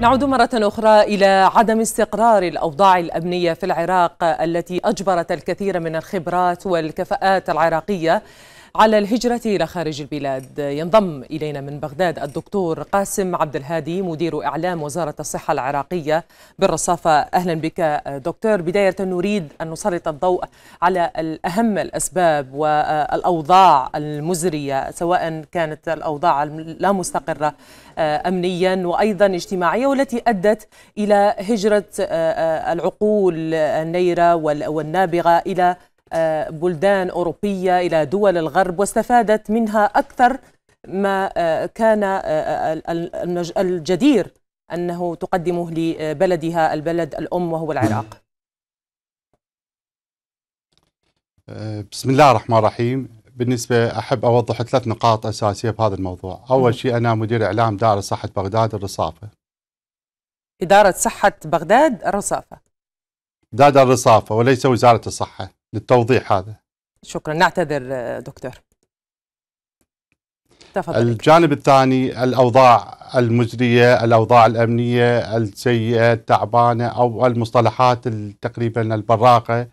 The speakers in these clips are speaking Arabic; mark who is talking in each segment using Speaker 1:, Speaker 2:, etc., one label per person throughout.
Speaker 1: نعود مرة أخرى إلى عدم استقرار الأوضاع الأمنية في العراق التي أجبرت الكثير من الخبرات والكفاءات العراقية على الهجرة إلى خارج البلاد ينضم إلينا من بغداد الدكتور قاسم عبد الهادي مدير إعلام وزارة الصحة العراقية بالرصافة أهلا بك دكتور بداية نريد أن نسلط الضوء على الأهم الأسباب والأوضاع المزرية سواء كانت الأوضاع لا مستقرة أمنيا وأيضا اجتماعية والتي أدت إلى هجرة العقول النيرة والنابغة إلى آه، بلدان أوروبية إلى دول الغرب واستفادت منها أكثر ما آه، كان آه، الجدير أنه تقدمه لبلدها البلد الأم وهو العراق
Speaker 2: بسم الله الرحمن الرحيم بالنسبة أحب أوضح ثلاث نقاط أساسية بهذا الموضوع أول شيء أنا مدير إعلام دار صحة بغداد الرصافة
Speaker 1: إدارة صحة بغداد الرصافة
Speaker 2: دادا الرصافة وليس وزارة الصحة للتوضيح هذا
Speaker 1: شكرا نعتذر دكتور
Speaker 2: تفضل الجانب الثاني الأوضاع المزريه الأوضاع الأمنية السيئة التعبانة أو المصطلحات تقريبا البراقة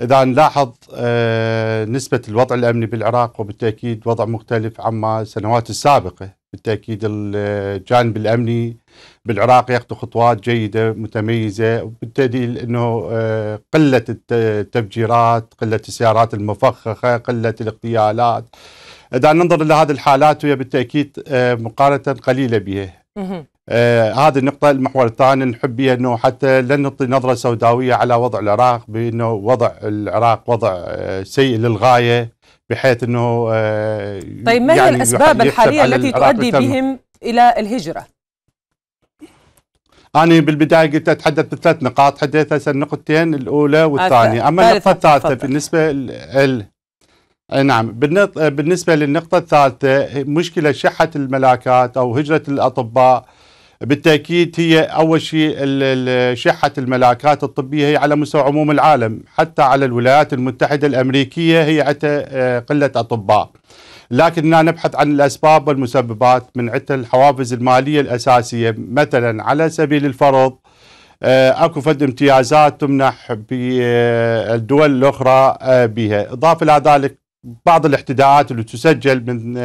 Speaker 2: إذا نلاحظ آه، نسبة الوضع الأمني بالعراق وبالتأكيد وضع مختلف عما السنوات السابقة بالتاكيد الجانب الامني بالعراق ياخذ خطوات جيده متميزه وبالتدليل انه آه، قله التفجيرات، قله السيارات المفخخه، قله الاغتيالات. اذا ننظر الى هذه الحالات وهي بالتاكيد آه، مقارنه قليله بها. آه هذه النقطة المحور الثاني نحب بها انه حتى لا نعطي نظرة سوداوية على وضع العراق بانه وضع العراق وضع آه سيء للغاية بحيث انه آه، طيب ما هي يعني الاسباب الحاليه التي تؤدي بهم
Speaker 1: الى الهجره؟
Speaker 2: أنا بالبداية قلت أتحدث بثلاث نقاط حديت هسه النقطتين الأولى والثانية أما النقطة الثالثة بالنسبة ال... نعم بالنسبة للنقطة الثالثة مشكلة شحة الملاكات أو هجرة الأطباء بالتاكيد هي اول شيء شحه الملاكات الطبيه هي على مستوى عموم العالم حتى على الولايات المتحده الامريكيه هي عتا آه، قله اطباء لكننا نبحث عن الاسباب والمسببات من عتا الحوافز الماليه الاساسيه مثلا على سبيل الفرض آه، اكو فد امتيازات تمنح بالدول آه، الاخرى بها اضافه الى ذلك بعض الاحتداءات اللي تسجل من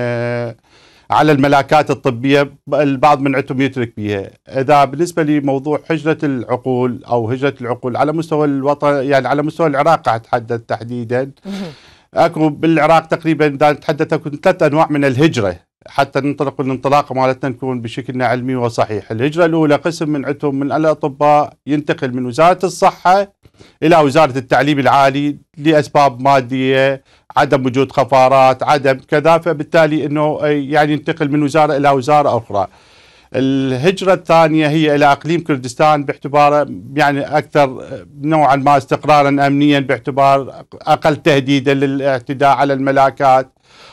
Speaker 2: على الملاكات الطبيه البعض من عندهم يترك بها اذا بالنسبه لموضوع هجره العقول او هجره العقول على مستوى الوطن يعني على مستوى العراق اتحدث تحديدا اكو بالعراق تقريبا اذا نتحدث اكو ثلاث انواع من الهجره حتى ننطلق الانطلاقه مالتنا نكون بشكلنا علمي وصحيح، الهجره الاولى قسم من عندهم من الاطباء ينتقل من وزاره الصحه الى وزاره التعليم العالي لاسباب ماديه، عدم وجود خفارات، عدم كذا فبالتالي انه آه، يعني ينتقل من وزاره الى وزاره اخرى. الهجرة الثانية هي إلى أقليم كردستان باعتباره يعني أكثر آه، نوعا ما استقرارا أمنيا باعتبار أقل تهديدا للاعتداء على الملاكات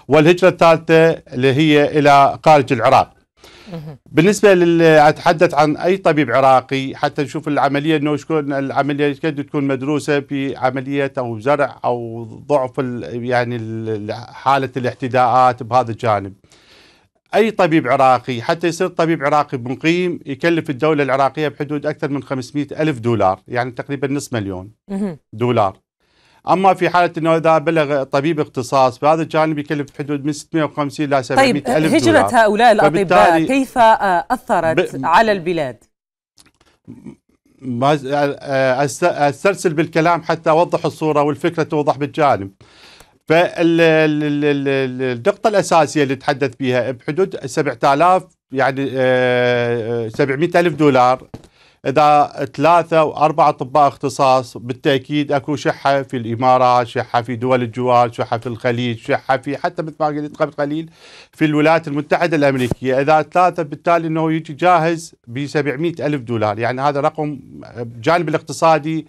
Speaker 2: والهجرة الثالثة اللي هي إلى خارج العراق بالنسبه لل اتحدث عن اي طبيب عراقي حتى نشوف العمليه انه شكون العمليه قد تكون مدروسه في عمليه او زرع او ضعف ال يعني حاله الاعتداءات بهذا الجانب. اي طبيب عراقي حتى يصير طبيب عراقي مقيم يكلف الدوله العراقيه بحدود اكثر من 500 الف دولار يعني تقريبا نصف مليون دولار اما في حاله انه اذا بلغ طبيب اختصاص فهذا الجانب يكلف حدود من 650 الى 700 طيب الف هجره هؤلاء الاطباء كيف
Speaker 1: آه، اثرت ب... على البلاد؟
Speaker 2: آه، استرسل بالكلام حتى اوضح الصوره والفكره توضح بالجانب. فالنقطه الاساسيه اللي تحدث بها بحدود 7000 يعني 700 آه، الف دولار اذا ثلاثه واربعه اطباء اختصاص بالتاكيد اكو شحه في الامارات، شحه في دول الجوار، شحه في الخليج، شحه في حتى مثل ما قلت قبل قليل في الولايات المتحده الامريكيه، اذا ثلاثه بالتالي انه يجي جاهز ب 700 الف دولار، يعني هذا رقم بجانب الاقتصادي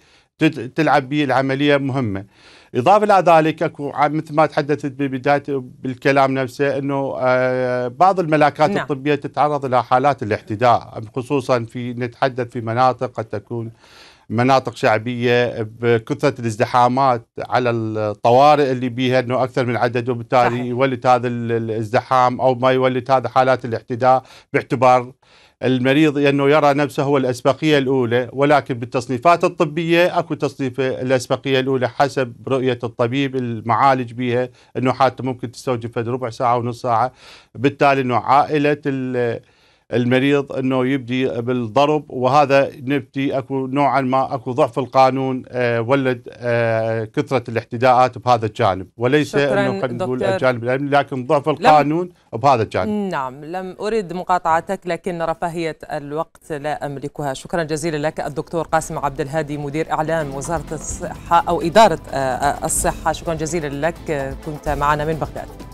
Speaker 2: تلعب به العمليه مهمه. إضافة إلى ذلك أكو مثل ما تحدثت ببداية بالكلام نفسه أنه آه، بعض الملاكات نعم. الطبية تتعرض إلى حالات الاحتداء خصوصا في نتحدث في مناطق قد تكون مناطق شعبيه بكثره الازدحامات على الطوارئ اللي بيها انه اكثر من عدد وبالتالي يولد هذا الازدحام او ما يولد هذا حالات الاحتداء باعتبار المريض أنه يرى نفسه هو الأسبقية الأولى ولكن بالتصنيفات الطبية أكو تصنيف الأسبقية الأولى حسب رؤية الطبيب المعالج بها أنه حتى ممكن تستوجب فد ربع ساعة ونص ساعة بالتالي أنه عائلة المريض انه يبدي بالضرب وهذا نبدي اكو نوعا ما اكو ضعف القانون آه، ولد آه، كثره الاحتداءات بهذا الجانب وليس انه قد نقول الجانب الامني لكن ضعف القانون بهذا الجانب
Speaker 1: نعم لم اريد مقاطعتك لكن رفاهيه الوقت لا املكها شكرا جزيلا لك الدكتور قاسم عبد الهادي مدير اعلام وزاره الصحه او اداره آه، الصحه شكرا جزيلا لك كنت معنا من بغداد